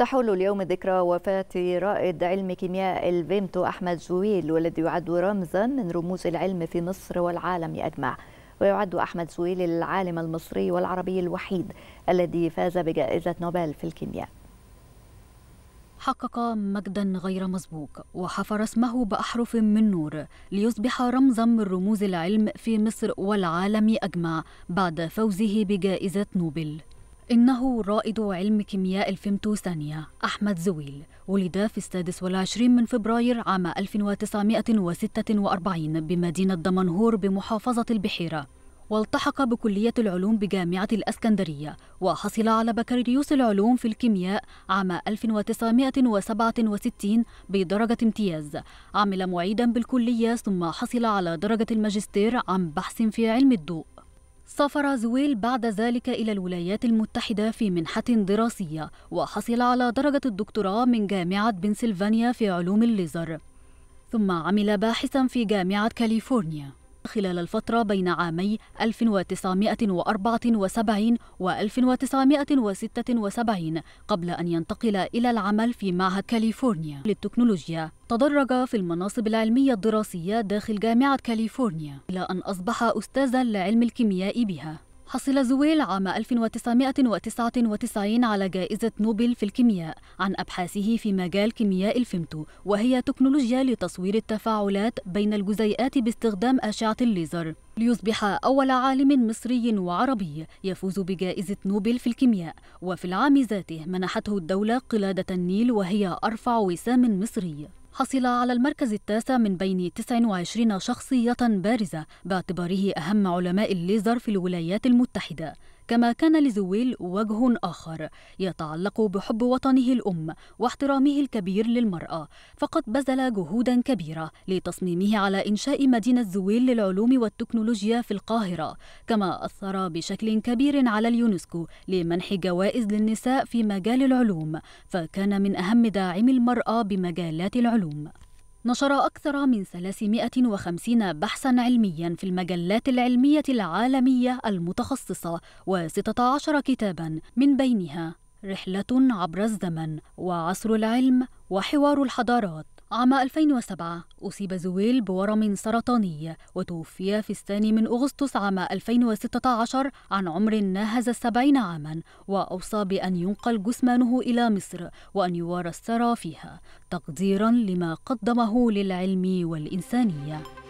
تحول اليوم ذكرى وفاة رائد علم كيمياء الفيمتو أحمد زويل والذي يعد رمزا من رموز العلم في مصر والعالم أجمع ويعد أحمد زويل العالم المصري والعربي الوحيد الذي فاز بجائزة نوبل في الكيمياء حقق مجدا غير مسبوق وحفر اسمه باحرف من نور ليصبح رمزا من رموز العلم في مصر والعالم اجمع بعد فوزه بجائزه نوبل إنه رائد علم كيمياء الفيمتوثانية أحمد زويل ولد في السادس والعشرين من فبراير عام 1946 بمدينة دمنهور بمحافظة البحيرة والتحق بكلية العلوم بجامعة الأسكندرية وحصل على بكالوريوس العلوم في الكيمياء عام 1967 بدرجة امتياز عمل معيدا بالكلية ثم حصل على درجة الماجستير عن بحث في علم الضوء سافر زويل بعد ذلك إلى الولايات المتحدة في منحة دراسية وحصل على درجة الدكتوراه من جامعة بنسلفانيا في علوم الليزر ثم عمل باحثا في جامعة كاليفورنيا خلال الفترة بين عامي 1974 و 1976 قبل أن ينتقل إلى العمل في معهد كاليفورنيا للتكنولوجيا تدرج في المناصب العلمية الدراسية داخل جامعة كاليفورنيا إلى أن أصبح أستاذا لعلم الكيمياء بها حصل زويل عام 1999 على جائزة نوبل في الكيمياء عن أبحاثه في مجال كيمياء الفيمتو وهي تكنولوجيا لتصوير التفاعلات بين الجزيئات باستخدام أشعة الليزر ليصبح أول عالم مصري وعربي يفوز بجائزة نوبل في الكيمياء وفي العام ذاته منحته الدولة قلادة النيل وهي أرفع وسام مصري حصل على المركز التاسع من بين 29 شخصية بارزة باعتباره أهم علماء الليزر في الولايات المتحدة كما كان لزويل وجه آخر يتعلق بحب وطنه الأم واحترامه الكبير للمرأة فقد بذل جهودا كبيرة لتصميمه على إنشاء مدينة زويل للعلوم والتكنولوجيا في القاهرة كما أثر بشكل كبير على اليونسكو لمنح جوائز للنساء في مجال العلوم فكان من أهم داعمي المرأة بمجالات العلوم نشر أكثر من 350 بحثاً علمياً في المجلات العلمية العالمية المتخصصة و16 كتاباً من بينها رحلة عبر الزمن وعصر العلم وحوار الحضارات عام 2007 أصيب زويل بورم سرطاني وتوفي في الثاني من أغسطس عام 2016 عن عمر ناهز السبعين عاما وأوصى بأن ينقل جثمانه إلى مصر وأن يوارى الثرى فيها تقديرا لما قدمه للعلم والإنسانية